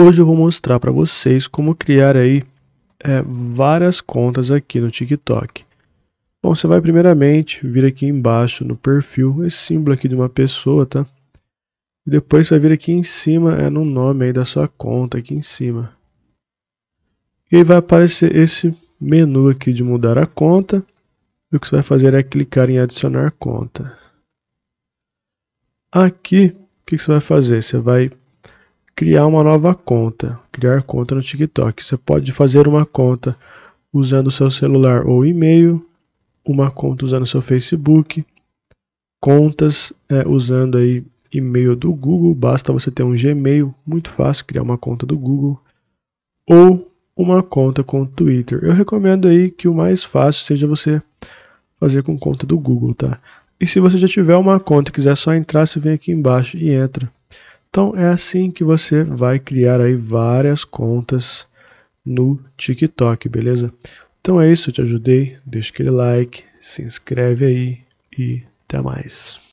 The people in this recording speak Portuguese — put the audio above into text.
Hoje eu vou mostrar para vocês como criar aí é, várias contas aqui no TikTok. Bom, você vai primeiramente vir aqui embaixo no perfil, esse símbolo aqui de uma pessoa, tá? E depois você vai vir aqui em cima, é no nome aí da sua conta, aqui em cima. E aí vai aparecer esse menu aqui de mudar a conta. E o que você vai fazer é clicar em adicionar conta. Aqui, o que você vai fazer? Você vai criar uma nova conta, criar conta no TikTok. Você pode fazer uma conta usando seu celular ou e-mail, uma conta usando seu Facebook, contas é, usando aí e-mail do Google, basta você ter um Gmail, muito fácil criar uma conta do Google, ou uma conta com o Twitter. Eu recomendo aí que o mais fácil seja você fazer com conta do Google, tá? E se você já tiver uma conta e quiser só entrar, você vem aqui embaixo e entra. Então é assim que você vai criar aí várias contas no TikTok, beleza? Então é isso, eu te ajudei, deixa aquele like, se inscreve aí e até mais.